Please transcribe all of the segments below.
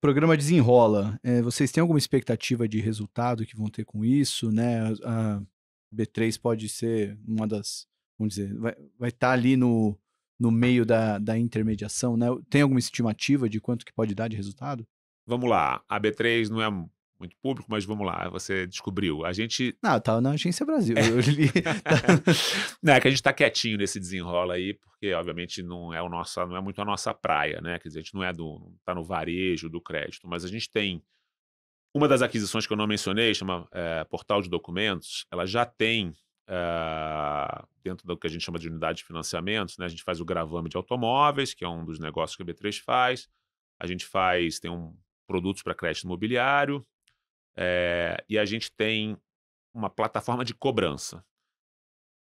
programa desenrola, é, vocês têm alguma expectativa de resultado que vão ter com isso, né? A B3 pode ser uma das, vamos dizer, vai estar vai tá ali no, no meio da, da intermediação, né? Tem alguma estimativa de quanto que pode dar de resultado? Vamos lá, a B3 não é muito público, mas vamos lá, você descobriu. A gente. Não, estava na Agência Brasil. É. Eu li. Tá. não, é que a gente está quietinho nesse desenrola aí, porque, obviamente, não é, o nosso, não é muito a nossa praia, né? Quer dizer, a gente não é do. está no varejo do crédito, mas a gente tem. Uma das aquisições que eu não mencionei, chama é, Portal de Documentos, ela já tem, é, dentro do que a gente chama de unidade de financiamentos, né? a gente faz o gravame de automóveis, que é um dos negócios que a B3 faz, a gente faz, tem um produtos para crédito imobiliário, é, e a gente tem uma plataforma de cobrança.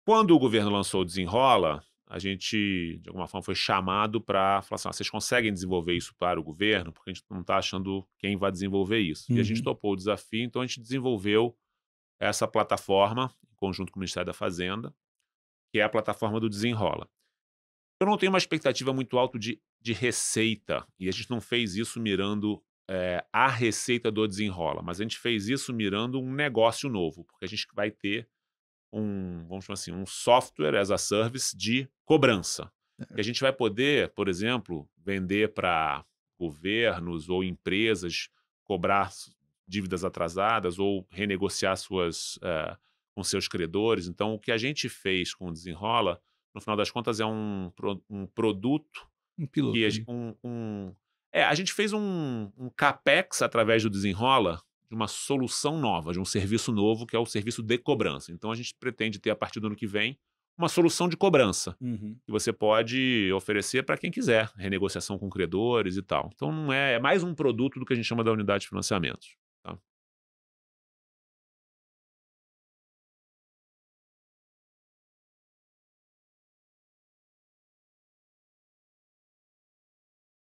Quando o governo lançou o Desenrola, a gente, de alguma forma, foi chamado para falar assim: ah, vocês conseguem desenvolver isso para o governo? Porque a gente não está achando quem vai desenvolver isso. Uhum. E a gente uhum. topou o desafio, então a gente desenvolveu essa plataforma, em conjunto com o Ministério da Fazenda, que é a plataforma do Desenrola. Eu não tenho uma expectativa muito alta de, de receita, e a gente não fez isso mirando é, a receita do desenrola, mas a gente fez isso mirando um negócio novo, porque a gente vai ter um, vamos chamar assim, um software as a service de cobrança. Que a gente vai poder, por exemplo, vender para governos ou empresas cobrar dívidas atrasadas ou renegociar suas uh, com seus credores. Então, o que a gente fez com o Desenrola, no final das contas, é um, um produto, um piloto, que, né? um, um é, a gente fez um, um CAPEX através do Desenrola de uma solução nova, de um serviço novo, que é o serviço de cobrança. Então a gente pretende ter, a partir do ano que vem, uma solução de cobrança uhum. que você pode oferecer para quem quiser, renegociação com credores e tal. Então não é, é mais um produto do que a gente chama da unidade de financiamentos. Tá?